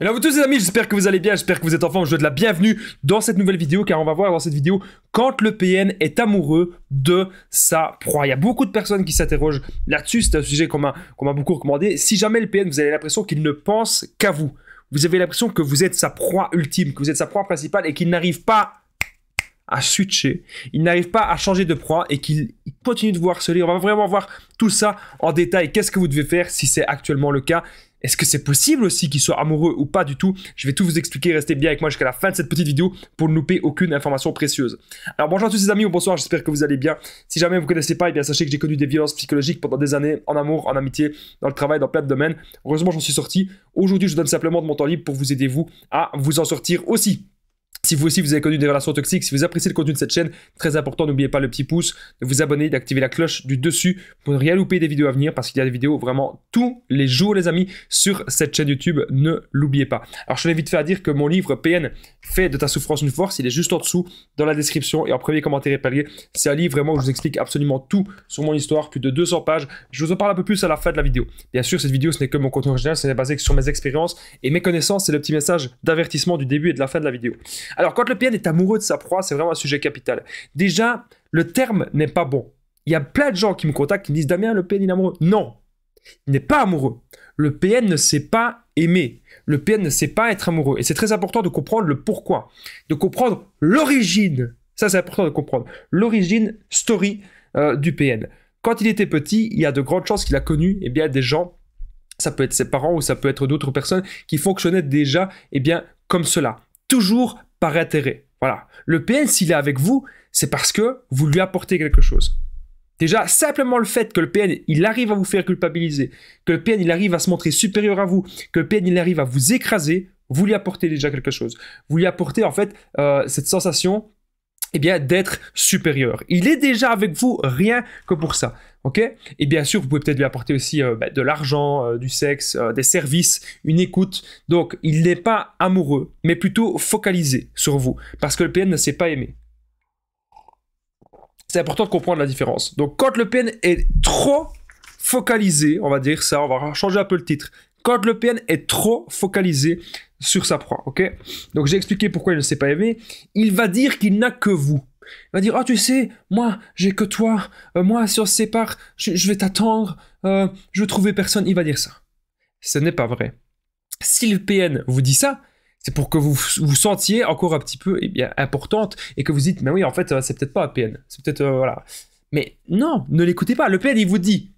Alors à tous les amis, j'espère que vous allez bien, j'espère que vous êtes en forme, je vous de la bienvenue dans cette nouvelle vidéo car on va voir dans cette vidéo quand le PN est amoureux de sa proie. Il y a beaucoup de personnes qui s'interrogent là-dessus, c'est un sujet qu'on m'a beaucoup recommandé. Si jamais le PN, vous avez l'impression qu'il ne pense qu'à vous, vous avez l'impression que vous êtes sa proie ultime, que vous êtes sa proie principale et qu'il n'arrive pas à switcher, il n'arrive pas à changer de proie et qu'il continue de vous harceler. On va vraiment voir tout ça en détail. Qu'est-ce que vous devez faire si c'est actuellement le cas est-ce que c'est possible aussi qu'il soit amoureux ou pas du tout Je vais tout vous expliquer, restez bien avec moi jusqu'à la fin de cette petite vidéo pour ne louper aucune information précieuse. Alors bonjour à tous les amis ou bonsoir, j'espère que vous allez bien. Si jamais vous ne connaissez pas, et eh bien sachez que j'ai connu des violences psychologiques pendant des années, en amour, en amitié, dans le travail, dans plein de domaines. Heureusement j'en suis sorti. Aujourd'hui je donne simplement de mon temps libre pour vous aider vous à vous en sortir aussi. Si vous aussi vous avez connu des relations toxiques, si vous appréciez le contenu de cette chaîne, très important, n'oubliez pas le petit pouce, de vous abonner, d'activer la cloche du dessus pour ne rien louper des vidéos à venir parce qu'il y a des vidéos vraiment tous les jours, les amis, sur cette chaîne YouTube. Ne l'oubliez pas. Alors, je vais vite fait à dire que mon livre PN fait de ta souffrance une force, il est juste en dessous dans la description et en premier commentaire épinglé. C'est un livre vraiment où je vous explique absolument tout sur mon histoire, plus de 200 pages. Je vous en parle un peu plus à la fin de la vidéo. Bien sûr, cette vidéo, ce n'est que mon contenu original, ce c'est basé sur mes expériences et mes connaissances. C'est le petit message d'avertissement du début et de la fin de la vidéo. Alors, quand le PN est amoureux de sa proie, c'est vraiment un sujet capital. Déjà, le terme n'est pas bon. Il y a plein de gens qui me contactent qui me disent Damien, le PN est amoureux. Non, il n'est pas amoureux. Le PN ne sait pas aimer. Le PN ne sait pas être amoureux. Et c'est très important de comprendre le pourquoi, de comprendre l'origine. Ça, c'est important de comprendre l'origine story euh, du PN. Quand il était petit, il y a de grandes chances qu'il a connu eh bien, des gens, ça peut être ses parents ou ça peut être d'autres personnes, qui fonctionnaient déjà eh bien, comme cela. Toujours par intérêt. Voilà. Le PN, s'il est avec vous, c'est parce que vous lui apportez quelque chose. Déjà, simplement le fait que le PN, il arrive à vous faire culpabiliser, que le PN, il arrive à se montrer supérieur à vous, que le PN, il arrive à vous écraser, vous lui apportez déjà quelque chose. Vous lui apportez en fait euh, cette sensation eh bien, d'être supérieur. Il est déjà avec vous rien que pour ça. Ok Et bien sûr, vous pouvez peut-être lui apporter aussi euh, bah, de l'argent, euh, du sexe, euh, des services, une écoute. Donc, il n'est pas amoureux, mais plutôt focalisé sur vous, parce que le PN ne sait pas aimer. C'est important de comprendre la différence. Donc, quand le PN est trop focalisé, on va dire ça, on va changer un peu le titre. Quand le PN est trop focalisé, sur sa proie, ok Donc j'ai expliqué pourquoi il ne s'est pas aimé. Il va dire qu'il n'a que vous. Il va dire, ah tu sais, moi, j'ai que toi, euh, moi, si on se sépare, je, vais t'attendre, euh, je vais trouver personne. Il va dire ça. Ce n'est pas vrai. Si le PN vous dit ça, c'est pour que vous vous sentiez encore un petit peu eh bien, importante et que vous dites, mais oui, en fait, euh, c'est peut-être pas un PN, c'est peut-être, voilà. Mais non, ne l'écoutez pas. Le PN, il vous dit,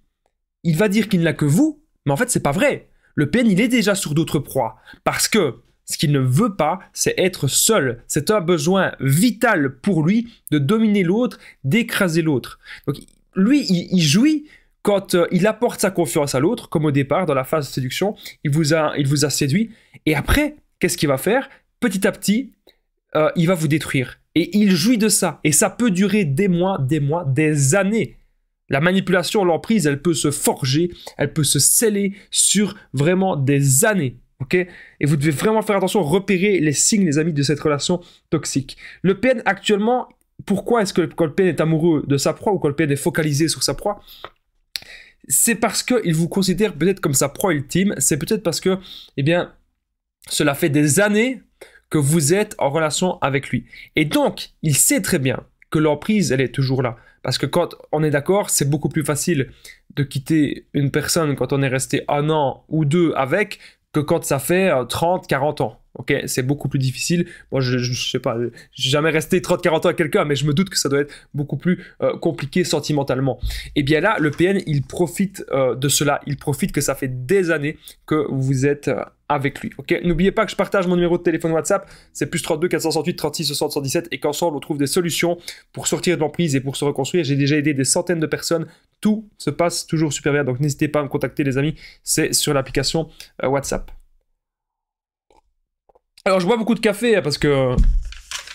il va dire qu'il n'a que vous, mais en fait, c'est pas vrai. Le PN, il est déjà sur d'autres proies, parce que ce qu'il ne veut pas, c'est être seul. C'est un besoin vital pour lui de dominer l'autre, d'écraser l'autre. Donc lui, il, jouit quand euh, il apporte sa confiance à l'autre, comme au départ, dans la phase de séduction, il vous a, il vous a séduit. Et après, qu'est-ce qu'il va faire Petit à petit, euh, il va vous détruire. Et il jouit de ça. Et ça peut durer des mois, des mois, des années. La manipulation, l'emprise, elle peut se forger, elle peut se sceller sur vraiment des années. ok et vous devez vraiment faire attention, repérer les signes, les amis, de cette relation toxique. Le PN actuellement, pourquoi est-ce que quand le est amoureux de sa proie ou que est focalisé sur sa proie C'est parce qu'il vous considère peut-être comme sa proie ultime. C'est peut-être parce que, eh bien, cela fait des années que vous êtes en relation avec lui. Et donc, il sait très bien que l'emprise, elle est toujours là. Parce que quand on est d'accord, c'est beaucoup plus facile de quitter une personne quand on est resté un an ou deux avec que quand ça fait 30, euh, 40 ans. Ok, c'est beaucoup plus difficile. Moi, je, ne sais pas, j'ai jamais resté 30-40 ans à quelqu'un, mais je me doute que ça doit être beaucoup plus euh, compliqué sentimentalement. Et eh bien là, le PN, il profite euh, de cela. Il profite que ça fait des années que vous êtes euh, avec lui. Ok, n'oubliez pas que je partage mon numéro de téléphone WhatsApp. C'est plus 32 468 36 60 117 et qu'ensemble on trouve des solutions pour sortir de l'emprise et pour se reconstruire. J'ai déjà aidé des centaines de personnes. Tout se passe toujours super bien. Donc n'hésitez pas à me contacter, les amis. C'est sur l'application WhatsApp. Alors je bois beaucoup de café hein, parce que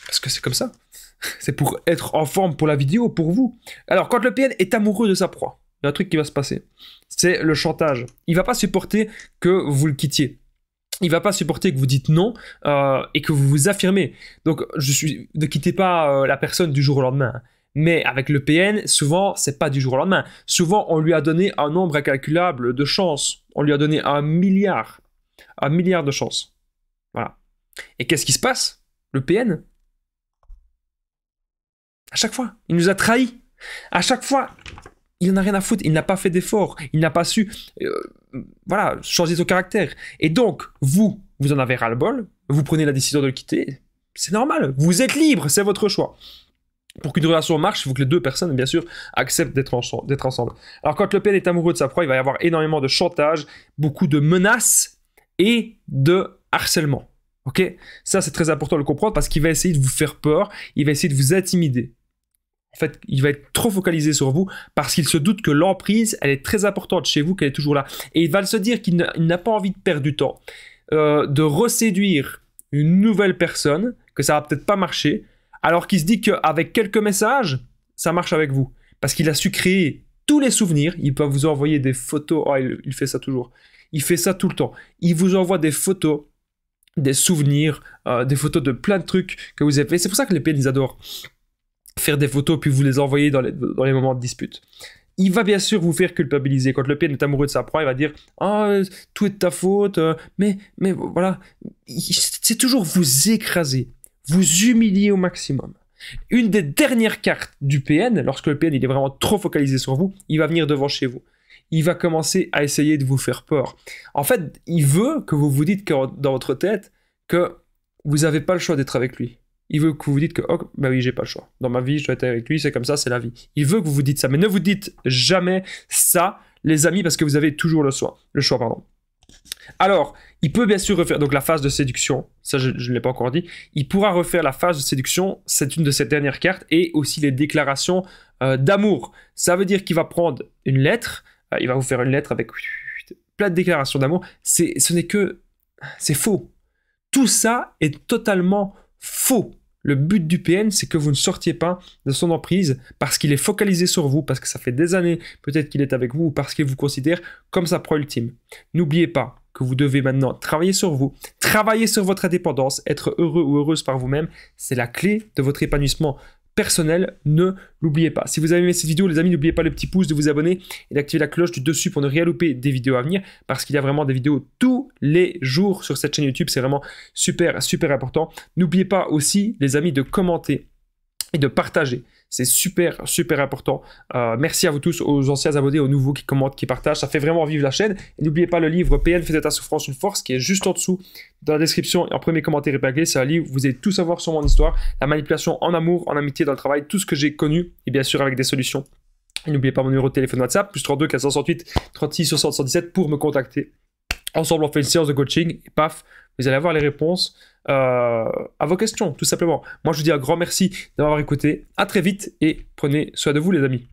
parce que c'est comme ça. C'est pour être en forme pour la vidéo, pour vous. Alors quand le PN est amoureux de sa proie, il y a un truc qui va se passer. C'est le chantage. Il va pas supporter que vous le quittiez. Il va pas supporter que vous dites non euh, et que vous vous affirmez. Donc je suis ne quittez pas euh, la personne du jour au lendemain. Hein. Mais avec le PN, souvent, c'est pas du jour au lendemain. Souvent, on lui a donné un nombre incalculable de chances. On lui a donné un milliard. Un milliard de chances. Voilà. Et qu'est-ce qui se passe Le PN À chaque fois, il nous a trahis. À chaque fois, il n'en a rien à foutre. Il n'a pas fait d'effort. Il n'a pas su, euh, voilà, changer son caractère. Et donc, vous, vous en avez ras-le-bol. Vous prenez la décision de le quitter. C'est normal. Vous êtes libre. C'est votre choix. Pour qu'une relation marche, il faut que les deux personnes, bien sûr, acceptent d'être ensemble. Alors, quand le PN est amoureux de sa proie, il va y avoir énormément de chantage, beaucoup de menaces et de harcèlement. Ok Ça, c'est très important de le comprendre parce qu'il va essayer de vous faire peur, il va essayer de vous intimider. En fait, il va être trop focalisé sur vous parce qu'il se doute que l'emprise, elle est très importante chez vous, qu'elle est toujours là. Et il va se dire qu'il n'a pas envie de perdre du temps, euh, de reséduire une nouvelle personne, que ça va peut-être pas marcher, alors qu'il se dit qu'avec quelques messages, ça marche avec vous. Parce qu'il a su créer tous les souvenirs. Il peut vous envoyer des photos. Oh, il, il fait ça toujours. Il fait ça tout le temps. Il vous envoie des photos des souvenirs, euh, des photos de plein de trucs que vous avez fait. C'est pour ça que les PN, ils adorent faire des photos puis vous les envoyer dans les, moments de dispute il va bien sûr vous faire culpabiliser. Quand le PN est amoureux de sa proie, il va dire Ah, euh, tout est de ta faute, euh, mais, mais voilà. C'est toujours vous écraser, vous humilier au maximum. Une des dernières cartes du PN, lorsque le PN il est vraiment trop focalisé sur vous, il va venir devant chez vous il va commencer à essayer de vous faire peur. En fait, il veut que vous vous dites que, dans votre tête que vous n'avez pas le choix d'être avec lui. Il veut que vous vous dites que, oh, bah oui, j'ai pas le choix. Dans ma vie, je dois être avec lui, c'est comme ça, c'est la vie. Il veut que vous vous dites ça. Mais ne vous dites jamais ça, les amis, parce que vous avez toujours le choix. Le choix, pardon. Alors, il peut bien sûr refaire donc la phase de séduction, ça je ne l'ai pas encore dit, il pourra refaire la phase de séduction, c'est une de ces dernières cartes, et aussi les déclarations euh, d'amour. Ça veut dire qu'il va prendre une lettre, euh, il va vous faire une lettre avec plein de déclarations d'amour. C'est, ce n'est que. C'est faux. Tout ça est totalement faux. Le but du PN, c'est que vous ne sortiez pas de son emprise parce qu'il est focalisé sur vous, parce que ça fait des années peut-être qu'il est avec vous, ou parce qu'il vous considère comme sa proie ultime. N'oubliez pas que vous devez maintenant travailler sur vous, travailler sur votre indépendance, être heureux ou heureuse par vous-même. C'est la clé de votre épanouissement personnel, ne l'oubliez pas. Si vous avez aimé cette vidéo, les amis, n'oubliez pas le petit pouce, de vous abonner et d'activer la cloche du dessus pour ne rien louper des vidéos à venir, parce qu'il y a vraiment des vidéos tous les jours sur cette chaîne YouTube. C'est vraiment super, super important. N'oubliez pas aussi, les amis, de commenter et de partager c'est super, super important. Euh, merci à vous tous, aux anciens abonnés, aux nouveaux qui commentent, qui partagent. Ça fait vraiment vivre la chaîne. n'oubliez pas le livre PN fait de ta souffrance une force qui est juste en dessous dans la description et en premier commentaire épinglé. C'est un livre où vous allez tout savoir sur mon histoire, la manipulation en amour, en amitié, dans le travail, tout ce que j'ai connu et bien sûr avec des solutions. n'oubliez pas mon numéro de téléphone WhatsApp, plus 32 468 36 60 77 pour me contacter ensemble on fait une séance de coaching, et paf, vous allez avoir les réponses euh, à vos questions, tout simplement. Moi, je vous dis un grand merci d'avoir écouté. À très vite et prenez soin de vous, les amis.